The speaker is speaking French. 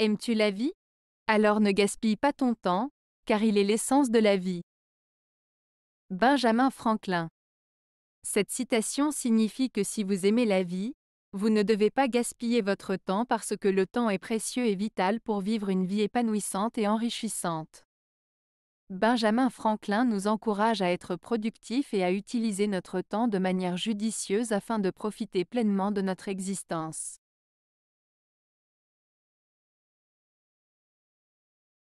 Aimes-tu la vie Alors ne gaspille pas ton temps, car il est l'essence de la vie. Benjamin Franklin. Cette citation signifie que si vous aimez la vie, vous ne devez pas gaspiller votre temps parce que le temps est précieux et vital pour vivre une vie épanouissante et enrichissante. Benjamin Franklin nous encourage à être productifs et à utiliser notre temps de manière judicieuse afin de profiter pleinement de notre existence.